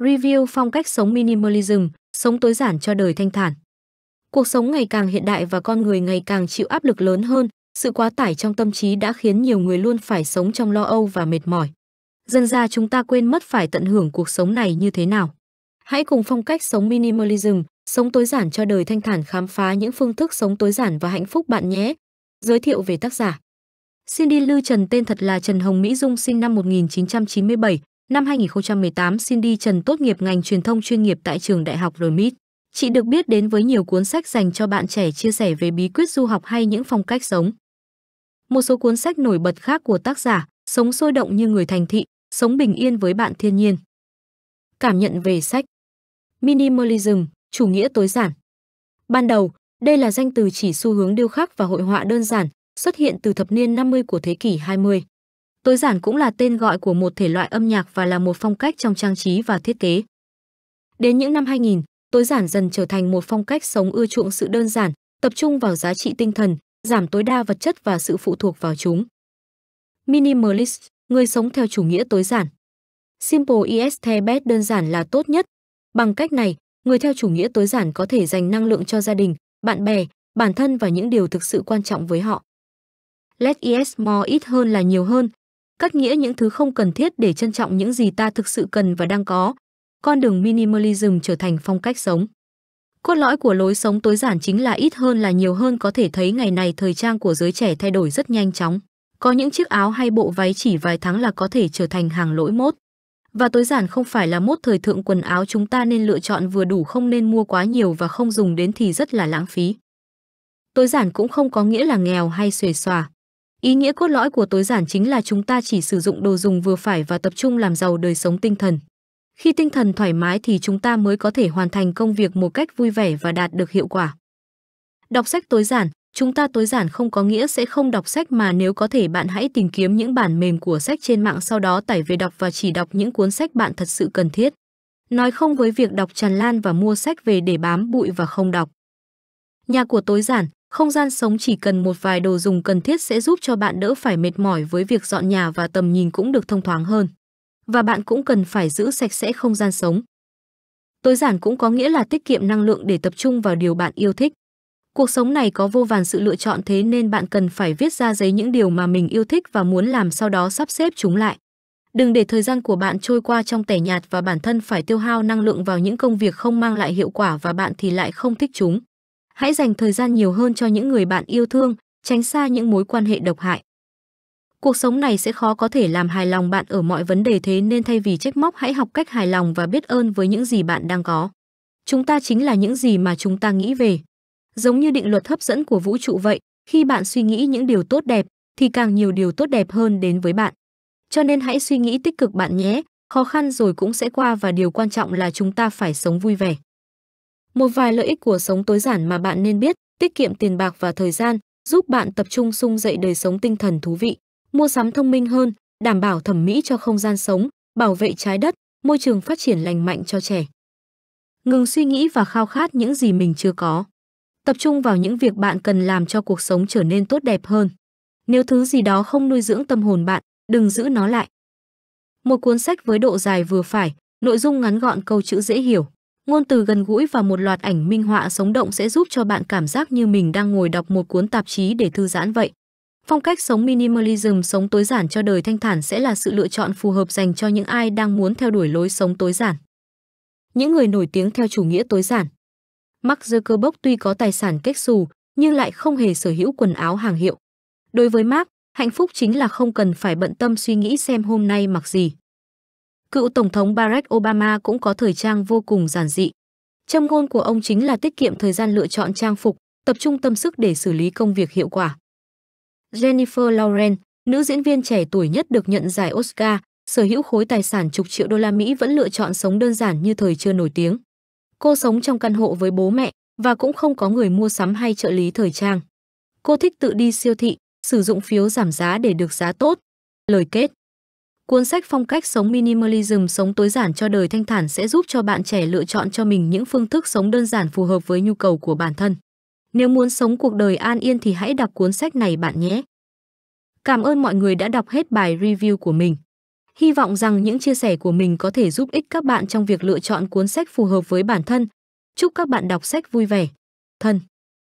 Review phong cách sống minimalism, sống tối giản cho đời thanh thản. Cuộc sống ngày càng hiện đại và con người ngày càng chịu áp lực lớn hơn, sự quá tải trong tâm trí đã khiến nhiều người luôn phải sống trong lo âu và mệt mỏi. Dần ra chúng ta quên mất phải tận hưởng cuộc sống này như thế nào. Hãy cùng phong cách sống minimalism, sống tối giản cho đời thanh thản khám phá những phương thức sống tối giản và hạnh phúc bạn nhé. Giới thiệu về tác giả Cindy Lư Trần tên thật là Trần Hồng Mỹ Dung sinh năm 1997, Năm 2018, Cindy Trần tốt nghiệp ngành truyền thông chuyên nghiệp tại trường Đại học RMIT. Chị được biết đến với nhiều cuốn sách dành cho bạn trẻ chia sẻ về bí quyết du học hay những phong cách sống. Một số cuốn sách nổi bật khác của tác giả, Sống sôi động như người thành thị, Sống bình yên với bạn thiên nhiên. Cảm nhận về sách Minimalism, chủ nghĩa tối giản. Ban đầu, đây là danh từ chỉ xu hướng điêu khắc và hội họa đơn giản, xuất hiện từ thập niên 50 của thế kỷ 20. Tối giản cũng là tên gọi của một thể loại âm nhạc và là một phong cách trong trang trí và thiết kế. Đến những năm 2000, tối giản dần trở thành một phong cách sống ưa chuộng sự đơn giản, tập trung vào giá trị tinh thần, giảm tối đa vật chất và sự phụ thuộc vào chúng. Minimalist, người sống theo chủ nghĩa tối giản. Simple is the best đơn giản là tốt nhất. Bằng cách này, người theo chủ nghĩa tối giản có thể dành năng lượng cho gia đình, bạn bè, bản thân và những điều thực sự quan trọng với họ. Less is more ít hơn là nhiều hơn, cắt nghĩa những thứ không cần thiết để trân trọng những gì ta thực sự cần và đang có. Con đường minimalism trở thành phong cách sống. Cốt lõi của lối sống tối giản chính là ít hơn là nhiều hơn có thể thấy ngày này thời trang của giới trẻ thay đổi rất nhanh chóng. Có những chiếc áo hay bộ váy chỉ vài tháng là có thể trở thành hàng lỗi mốt. Và tối giản không phải là mốt thời thượng quần áo chúng ta nên lựa chọn vừa đủ không nên mua quá nhiều và không dùng đến thì rất là lãng phí. Tối giản cũng không có nghĩa là nghèo hay xuề xòa. Ý nghĩa cốt lõi của tối giản chính là chúng ta chỉ sử dụng đồ dùng vừa phải và tập trung làm giàu đời sống tinh thần. Khi tinh thần thoải mái thì chúng ta mới có thể hoàn thành công việc một cách vui vẻ và đạt được hiệu quả. Đọc sách tối giản, chúng ta tối giản không có nghĩa sẽ không đọc sách mà nếu có thể bạn hãy tìm kiếm những bản mềm của sách trên mạng sau đó tải về đọc và chỉ đọc những cuốn sách bạn thật sự cần thiết. Nói không với việc đọc tràn lan và mua sách về để bám bụi và không đọc. Nhà của tối giản, không gian sống chỉ cần một vài đồ dùng cần thiết sẽ giúp cho bạn đỡ phải mệt mỏi với việc dọn nhà và tầm nhìn cũng được thông thoáng hơn. Và bạn cũng cần phải giữ sạch sẽ không gian sống. Tối giản cũng có nghĩa là tiết kiệm năng lượng để tập trung vào điều bạn yêu thích. Cuộc sống này có vô vàn sự lựa chọn thế nên bạn cần phải viết ra giấy những điều mà mình yêu thích và muốn làm sau đó sắp xếp chúng lại. Đừng để thời gian của bạn trôi qua trong tẻ nhạt và bản thân phải tiêu hao năng lượng vào những công việc không mang lại hiệu quả và bạn thì lại không thích chúng. Hãy dành thời gian nhiều hơn cho những người bạn yêu thương, tránh xa những mối quan hệ độc hại. Cuộc sống này sẽ khó có thể làm hài lòng bạn ở mọi vấn đề thế nên thay vì trách móc hãy học cách hài lòng và biết ơn với những gì bạn đang có. Chúng ta chính là những gì mà chúng ta nghĩ về. Giống như định luật hấp dẫn của vũ trụ vậy, khi bạn suy nghĩ những điều tốt đẹp thì càng nhiều điều tốt đẹp hơn đến với bạn. Cho nên hãy suy nghĩ tích cực bạn nhé, khó khăn rồi cũng sẽ qua và điều quan trọng là chúng ta phải sống vui vẻ. Một vài lợi ích của sống tối giản mà bạn nên biết, tiết kiệm tiền bạc và thời gian, giúp bạn tập trung sung dậy đời sống tinh thần thú vị, mua sắm thông minh hơn, đảm bảo thẩm mỹ cho không gian sống, bảo vệ trái đất, môi trường phát triển lành mạnh cho trẻ. Ngừng suy nghĩ và khao khát những gì mình chưa có. Tập trung vào những việc bạn cần làm cho cuộc sống trở nên tốt đẹp hơn. Nếu thứ gì đó không nuôi dưỡng tâm hồn bạn, đừng giữ nó lại. Một cuốn sách với độ dài vừa phải, nội dung ngắn gọn câu chữ dễ hiểu ngôn từ gần gũi và một loạt ảnh minh họa sống động sẽ giúp cho bạn cảm giác như mình đang ngồi đọc một cuốn tạp chí để thư giãn vậy. Phong cách sống minimalism sống tối giản cho đời thanh thản sẽ là sự lựa chọn phù hợp dành cho những ai đang muốn theo đuổi lối sống tối giản. Những người nổi tiếng theo chủ nghĩa tối giản. Mark Zuckerberg tuy có tài sản kết xù nhưng lại không hề sở hữu quần áo hàng hiệu. Đối với Mark, hạnh phúc chính là không cần phải bận tâm suy nghĩ xem hôm nay mặc gì. Cựu Tổng thống Barack Obama cũng có thời trang vô cùng giản dị. Châm ngôn của ông chính là tiết kiệm thời gian lựa chọn trang phục, tập trung tâm sức để xử lý công việc hiệu quả. Jennifer Lawrence, nữ diễn viên trẻ tuổi nhất được nhận giải Oscar, sở hữu khối tài sản chục triệu đô la Mỹ vẫn lựa chọn sống đơn giản như thời chưa nổi tiếng. Cô sống trong căn hộ với bố mẹ và cũng không có người mua sắm hay trợ lý thời trang. Cô thích tự đi siêu thị, sử dụng phiếu giảm giá để được giá tốt. Lời kết Cuốn sách Phong cách sống minimalism sống tối giản cho đời thanh thản sẽ giúp cho bạn trẻ lựa chọn cho mình những phương thức sống đơn giản phù hợp với nhu cầu của bản thân. Nếu muốn sống cuộc đời an yên thì hãy đọc cuốn sách này bạn nhé. Cảm ơn mọi người đã đọc hết bài review của mình. Hy vọng rằng những chia sẻ của mình có thể giúp ích các bạn trong việc lựa chọn cuốn sách phù hợp với bản thân. Chúc các bạn đọc sách vui vẻ. Thân